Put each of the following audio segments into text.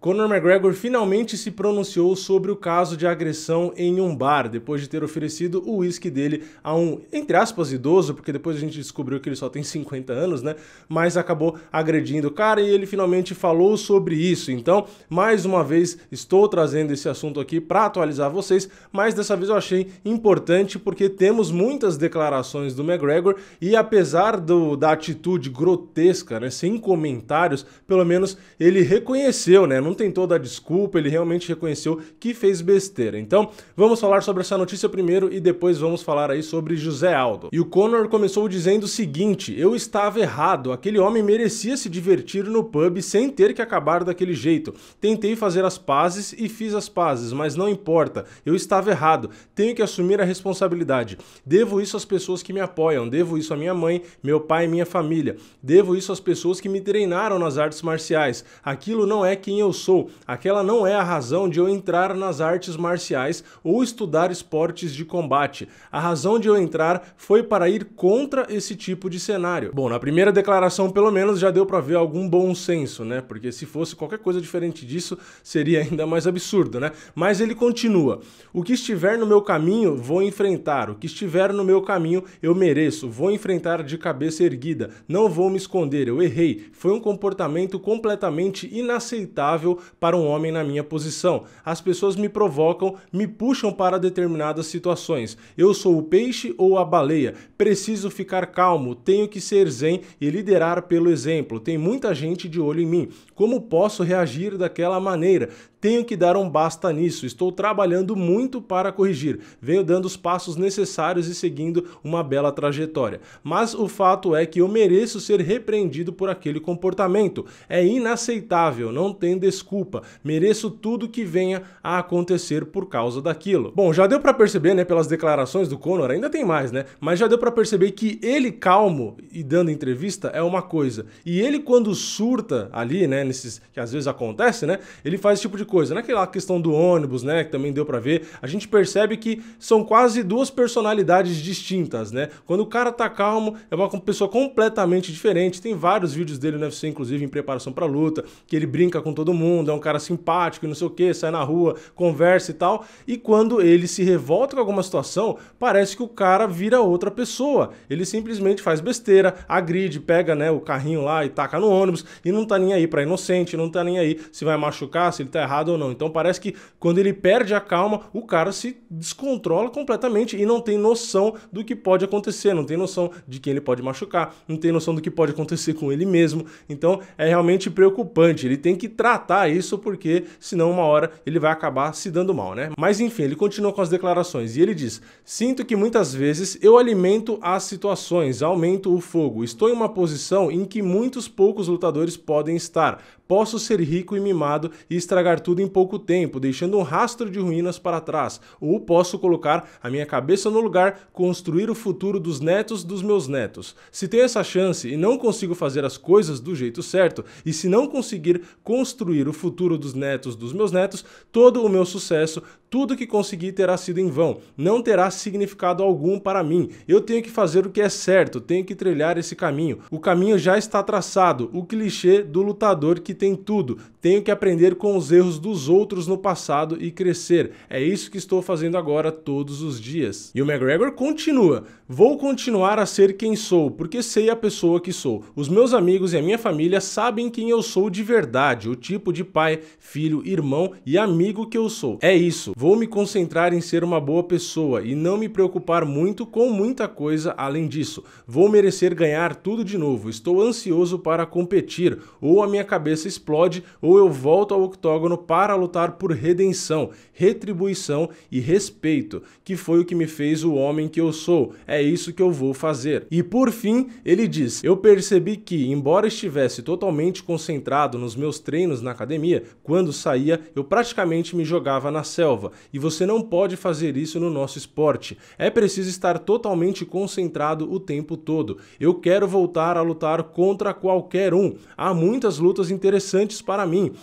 Conor McGregor finalmente se pronunciou sobre o caso de agressão em um bar, depois de ter oferecido o uísque dele a um, entre aspas, idoso, porque depois a gente descobriu que ele só tem 50 anos, né? Mas acabou agredindo o cara e ele finalmente falou sobre isso. Então, mais uma vez, estou trazendo esse assunto aqui para atualizar vocês, mas dessa vez eu achei importante porque temos muitas declarações do McGregor e apesar do, da atitude grotesca, né, sem comentários, pelo menos ele reconheceu, né? não tentou dar desculpa, ele realmente reconheceu que fez besteira. Então, vamos falar sobre essa notícia primeiro e depois vamos falar aí sobre José Aldo. E o Conor começou dizendo o seguinte: "Eu estava errado, aquele homem merecia se divertir no pub sem ter que acabar daquele jeito. Tentei fazer as pazes e fiz as pazes, mas não importa. Eu estava errado. Tenho que assumir a responsabilidade. Devo isso às pessoas que me apoiam, devo isso à minha mãe, meu pai e minha família. Devo isso às pessoas que me treinaram nas artes marciais. Aquilo não é quem eu sou, aquela não é a razão de eu entrar nas artes marciais ou estudar esportes de combate. A razão de eu entrar foi para ir contra esse tipo de cenário. Bom, na primeira declaração, pelo menos, já deu para ver algum bom senso, né? Porque se fosse qualquer coisa diferente disso, seria ainda mais absurdo, né? Mas ele continua: O que estiver no meu caminho, vou enfrentar. O que estiver no meu caminho, eu mereço. Vou enfrentar de cabeça erguida. Não vou me esconder. Eu errei. Foi um comportamento completamente inaceitável para um homem na minha posição. As pessoas me provocam, me puxam para determinadas situações. Eu sou o peixe ou a baleia? Preciso ficar calmo, tenho que ser zen e liderar pelo exemplo. Tem muita gente de olho em mim. Como posso reagir daquela maneira? Tenho que dar um basta nisso. Estou trabalhando muito para corrigir. Venho dando os passos necessários e seguindo uma bela trajetória. Mas o fato é que eu mereço ser repreendido por aquele comportamento. É inaceitável, não tem desculpa. Mereço tudo que venha a acontecer por causa daquilo. Bom, já deu para perceber, né, pelas declarações do Conor, ainda tem mais, né? Mas já deu para perceber que ele calmo e dando entrevista é uma coisa. E ele quando surta ali, né, nesses que às vezes acontece, né? Ele faz esse tipo de coisa. Naquela é questão do ônibus, né, que também deu para ver, a gente percebe que são quase duas personalidades distintas, né? Quando o cara tá calmo, é uma pessoa completamente diferente. Tem vários vídeos dele no UFC, inclusive em preparação para luta, que ele brinca com todo mundo, é um cara simpático e não sei o que, sai na rua, conversa e tal. E quando ele se revolta com alguma situação, parece que o cara vira outra pessoa. Ele simplesmente faz besteira, agride, pega né, o carrinho lá e taca no ônibus e não tá nem aí pra inocente, não tá nem aí se vai machucar, se ele tá errado errado ou não. Então parece que quando ele perde a calma, o cara se descontrola completamente e não tem noção do que pode acontecer, não tem noção de quem ele pode machucar, não tem noção do que pode acontecer com ele mesmo. Então é realmente preocupante. Ele tem que tratar isso porque senão uma hora ele vai acabar se dando mal, né? Mas enfim, ele continua com as declarações e ele diz: "Sinto que muitas vezes eu alimento as situações, aumento o fogo. Estou em uma posição em que muitos poucos lutadores podem estar, posso ser rico e mimado e estragar tudo em pouco tempo, deixando um rastro de ruínas para trás, ou posso colocar a minha cabeça no lugar, construir o futuro dos netos dos meus netos. Se tenho essa chance e não consigo fazer as coisas do jeito certo, e se não conseguir construir o futuro dos netos dos meus netos, todo o meu sucesso, tudo que consegui terá sido em vão, não terá significado algum para mim. Eu tenho que fazer o que é certo, tenho que trilhar esse caminho. O caminho já está traçado, o clichê do lutador que tem tudo. Tenho que aprender com os erros dos outros no passado e crescer. É isso que estou fazendo agora todos os dias. E o McGregor continua: Vou continuar a ser quem sou, porque sei a pessoa que sou. Os meus amigos e a minha família sabem quem eu sou de verdade, o tipo de pai, filho, irmão e amigo que eu sou. É isso. Vou me concentrar em ser uma boa pessoa e não me preocupar muito com muita coisa além disso. Vou merecer ganhar tudo de novo. Estou ansioso para competir, ou a minha cabeça explode, ou ou eu volto ao octógono para lutar por redenção, retribuição e respeito, que foi o que me fez o homem que eu sou. É isso que eu vou fazer. E por fim, ele diz: Eu percebi que, embora estivesse totalmente concentrado nos meus treinos na academia, quando saía, eu praticamente me jogava na selva. E você não pode fazer isso no nosso esporte. É preciso estar totalmente concentrado o tempo todo. Eu quero voltar a lutar contra qualquer um. Há muitas lutas interessantes para mim Kabib,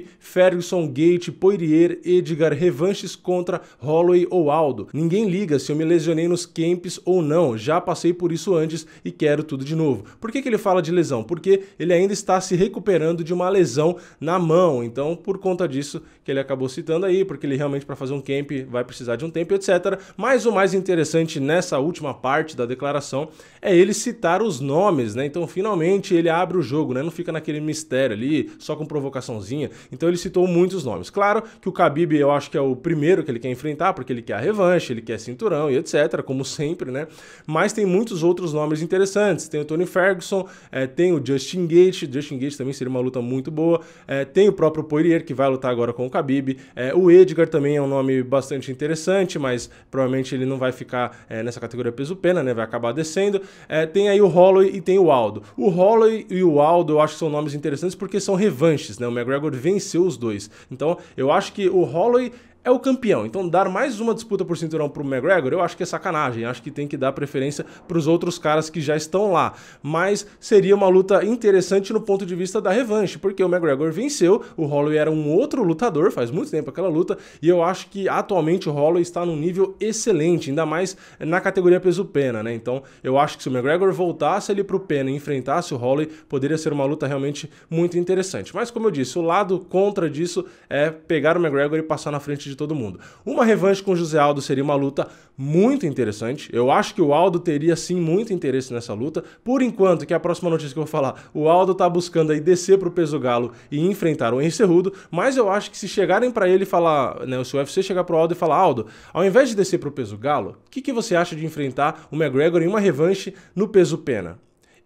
Khabib, Ferguson, Gate, Poirier, Edgar, revanches contra Holloway ou Aldo. Ninguém liga se eu me lesionei nos camps ou não, já passei por isso antes e quero tudo de novo. Por que, que ele fala de lesão? Porque ele ainda está se recuperando de uma lesão na mão, então por conta disso que ele acabou citando aí, porque ele realmente para fazer um camp vai precisar de um tempo, etc. Mas o mais interessante nessa última parte da declaração é ele citar os nomes, né? Então finalmente ele abre o jogo, né? Não fica naquele mistério ali, só com provocaçãozinha. Então ele citou muitos nomes. Claro que o Khabib eu acho que é o primeiro que ele quer enfrentar, porque ele quer a revanche, ele quer cinturão e etc, como sempre, né? Mas tem muitos outros nomes interessantes. Tem o Tony Ferguson, é, tem o Justin Gage, Justin Gage também seria uma luta muito boa. É, tem o próprio Poirier, que vai lutar agora com o Khabib. É, o Edgar também é um nome bastante interessante, mas provavelmente ele não vai ficar nessa categoria peso-pena, né? Vai acabar descendo. tem aí o Holloway e tem o Aldo. O Holloway e o Aldo eu acho que são nomes interessantes porque são revanches né? O McGregor venceu os dois. Então, eu acho que o Holloway é o campeão. Então dar mais uma disputa por cinturão pro McGregor, eu acho que é sacanagem. Acho que tem que dar preferência para os outros caras que já estão lá. Mas seria uma luta interessante no ponto de vista da revanche, porque o McGregor venceu, o Holloway era um outro lutador, faz muito tempo aquela luta, e eu acho que atualmente o Holloway está num nível excelente, ainda mais na categoria peso pena, né? Então, eu acho que se o McGregor voltasse ali pro pena e enfrentasse o Holloway, poderia ser uma luta realmente muito interessante. Mas como eu disse, o lado contra disso é pegar o McGregor e passar na frente de todo mundo. Uma revanche com José Aldo seria uma luta muito interessante. Eu acho que o Aldo teria sim muito interesse nessa luta. Por enquanto, que é a próxima notícia que eu vou falar, o Aldo tá buscando aí descer pro peso galo e enfrentar o Encerrudo, mas eu acho que se chegarem para ele falar, né, se o UFC chegar pro Aldo e falar, Aldo, ao invés de descer pro peso galo, o que, que você acha de enfrentar o McGregor em uma revanche no peso pena?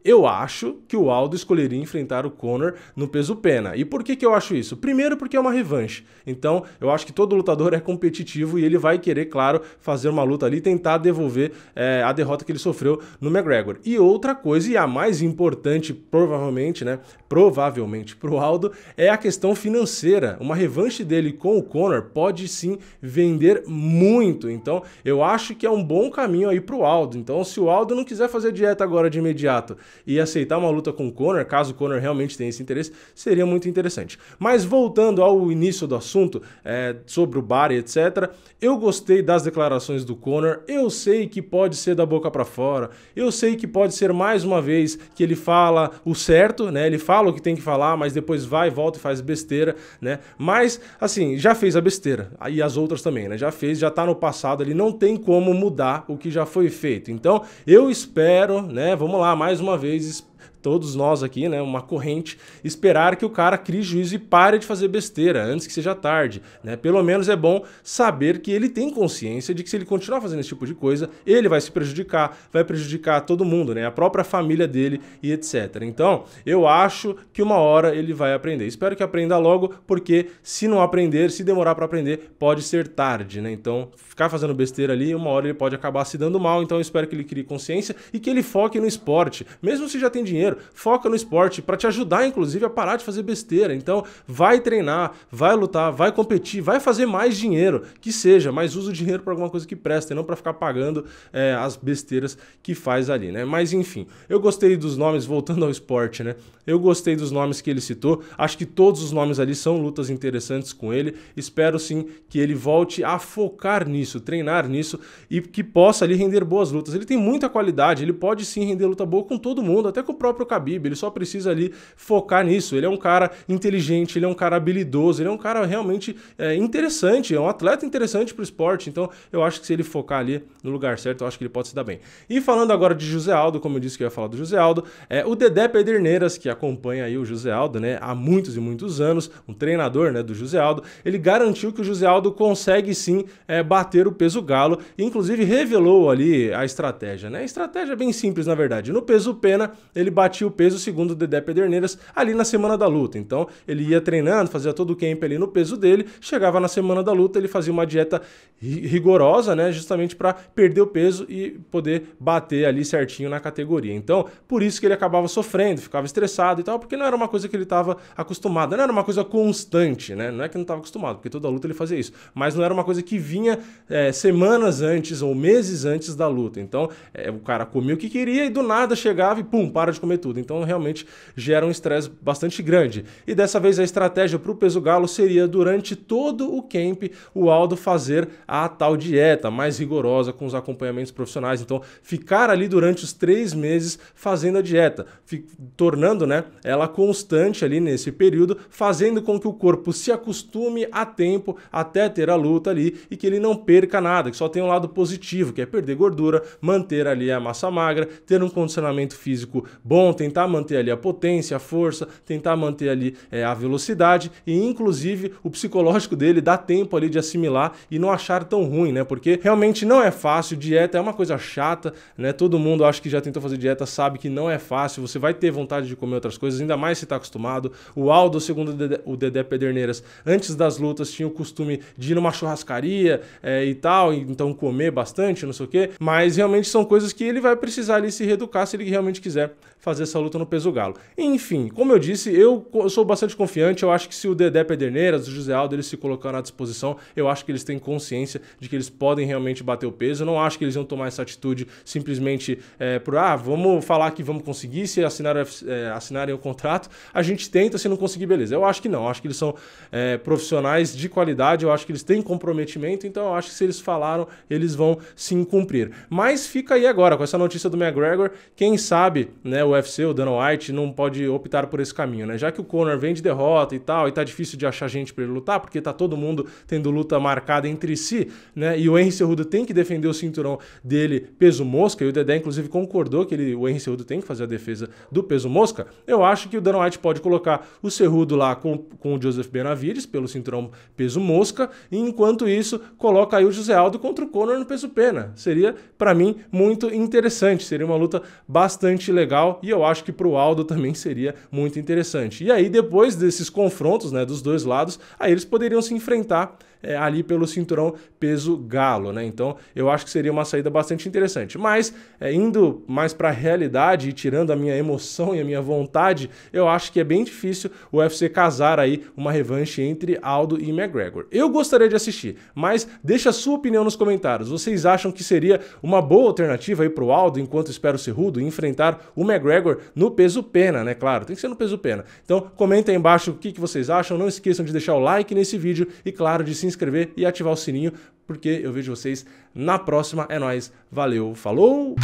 Eu acho que o Aldo escolheria enfrentar o Conor no peso pena. E por que, que eu acho isso? Primeiro, porque é uma revanche. Então, eu acho que todo lutador é competitivo e ele vai querer, claro, fazer uma luta ali e tentar devolver é, a derrota que ele sofreu no McGregor. E outra coisa, e a mais importante, provavelmente, né? Provavelmente pro Aldo, é a questão financeira. Uma revanche dele com o Conor pode sim vender muito. Então, eu acho que é um bom caminho aí pro Aldo. Então, se o Aldo não quiser fazer dieta agora de imediato e aceitar uma luta com o Conor, caso o Conor realmente tenha esse interesse, seria muito interessante. Mas voltando ao início do assunto, é, sobre o Bari, etc., eu gostei das declarações do Conor, eu sei que pode ser da boca para fora, eu sei que pode ser mais uma vez que ele fala o certo, né? Ele fala o que tem que falar, mas depois vai, volta e faz besteira, né? Mas, assim, já fez a besteira, e as outras também, né? Já fez, já tá no passado, ele não tem como mudar o que já foi feito. Então, eu espero, né? Vamos lá, mais uma vez vezes todos nós aqui, né, uma corrente, esperar que o cara crie juízo e pare de fazer besteira antes que seja tarde. Né? Pelo menos é bom saber que ele tem consciência de que se ele continuar fazendo esse tipo de coisa, ele vai se prejudicar, vai prejudicar todo mundo, né? a própria família dele e etc. Então, eu acho que uma hora ele vai aprender. Espero que aprenda logo, porque se não aprender, se demorar para aprender, pode ser tarde. Né? Então, ficar fazendo besteira ali, uma hora ele pode acabar se dando mal. Então, eu espero que ele crie consciência e que ele foque no esporte, mesmo se já tem dinheiro dinheiro, foca no esporte para te ajudar, inclusive, a parar de fazer besteira. Então, vai treinar, vai lutar, vai competir, vai fazer mais dinheiro, que seja, mas usa o dinheiro para alguma coisa que presta e não para ficar pagando é, as besteiras que faz ali, né? Mas enfim, eu gostei dos nomes, voltando ao esporte, né? Eu gostei dos nomes que ele citou, acho que todos os nomes ali são lutas interessantes com ele. Espero sim que ele volte a focar nisso, treinar nisso e que possa ali render boas lutas. Ele tem muita qualidade, ele pode sim render luta boa com todo mundo, até com o próprio pro Khabib, ele só precisa ali focar nisso. Ele é um cara inteligente, ele é um cara habilidoso, ele é um cara realmente é, interessante, é um atleta interessante para o esporte. Então eu acho que se ele focar ali no lugar certo, eu acho que ele pode se dar bem. E falando agora de José Aldo, como eu disse que eu ia falar do José Aldo, é, o Dedé Pederneiras, que acompanha aí o José Aldo né, há muitos e muitos anos, um treinador né, do José Aldo, ele garantiu que o José Aldo consegue sim é, bater o peso galo e inclusive revelou ali a estratégia. Né? A estratégia é bem simples, na verdade. No peso pena, ele bate batia o peso, segundo o Dedé Pederneiras, ali na semana da luta. Então ele ia treinando, fazia todo o camp ali no peso dele, chegava na semana da luta, ele fazia uma dieta rigorosa, né? Justamente para perder o peso e poder bater ali certinho na categoria. Então, por isso que ele acabava sofrendo, ficava estressado e tal, porque não era uma coisa que ele estava acostumado, não era uma coisa constante, né? Não é que não estava acostumado, porque toda luta ele fazia isso, mas não era uma coisa que vinha é, semanas antes ou meses antes da luta. Então, é, o cara comia o que queria e do nada chegava e pum, para de comer tudo. Então, realmente gera um estresse bastante grande. E dessa vez a estratégia para o peso galo seria, durante todo o camp, o Aldo fazer a tal dieta mais rigorosa com os acompanhamentos profissionais. Então, ficar ali durante os três meses fazendo a dieta, tornando né, ela constante ali nesse período, fazendo com que o corpo se acostume a tempo até ter a luta ali e que ele não perca nada, que só tem um lado positivo, que é perder gordura, manter ali a massa magra, ter um condicionamento físico bom tentar manter ali a potência, a força, tentar manter ali é, a velocidade e inclusive o psicológico dele dá tempo ali de assimilar e não achar tão ruim, né? Porque realmente não é fácil, dieta é uma coisa chata, né? Todo mundo acho que já tentou fazer dieta sabe que não é fácil, você vai ter vontade de comer outras coisas, ainda mais se está acostumado. O Aldo, segundo o Dedé, o Dedé Pederneiras, antes das lutas tinha o costume de ir numa churrascaria é, e tal, então comer bastante, não sei o quê, mas realmente são coisas que ele vai precisar ali se reeducar se ele realmente quiser fazer fazer essa luta no peso galo. Enfim, como eu disse, eu sou bastante confiante. Eu acho que se o Dedé Pederneiras, o José Aldo, eles se colocaram à disposição, eu acho que eles têm consciência de que eles podem realmente bater o peso. Eu não acho que eles iam tomar essa atitude simplesmente é, por, ah, vamos falar que vamos conseguir, se assinar, é, assinarem o contrato, a gente tenta, se não conseguir, beleza. Eu acho que não. Eu acho que eles são é, profissionais de qualidade, eu acho que eles têm comprometimento, então eu acho que se eles falaram, eles vão se cumprir. Mas fica aí agora, com essa notícia do McGregor, quem sabe, né, o UFC UFC, o Dana White, não pode optar por esse caminho, né? Já que o Conor vem de derrota e tal, e tá difícil de achar gente para ele lutar, porque tá todo mundo tendo luta marcada entre si, né? E o Henry Cerrudo tem que defender o cinturão dele peso mosca, e o Dedé inclusive concordou que ele, o Henry Cerrudo tem que fazer a defesa do peso mosca, eu acho que o Dana White pode colocar o Cerrudo lá com, com o Joseph Benavides pelo cinturão peso mosca, e enquanto isso coloca aí o José Aldo contra o Conor no peso pena. Seria, para mim, muito interessante, seria uma luta bastante legal e eu acho que para o Aldo também seria muito interessante. E aí, depois desses confrontos né, dos dois lados, aí eles poderiam se enfrentar é, ali pelo cinturão peso galo, né? Então eu acho que seria uma saída bastante interessante. Mas é, indo mais para a realidade e tirando a minha emoção e a minha vontade, eu acho que é bem difícil o UFC casar aí uma revanche entre Aldo e McGregor. Eu gostaria de assistir, mas deixa a sua opinião nos comentários. Vocês acham que seria uma boa alternativa aí pro Aldo, enquanto espera o Cerrudo, enfrentar o McGregor no peso pena, né? Claro, tem que ser no peso pena. Então comenta aí embaixo o que, que vocês acham, não esqueçam de deixar o like nesse vídeo e claro de se inscrever inscrever e ativar o sininho, porque eu vejo vocês na próxima. É nós. Valeu, falou!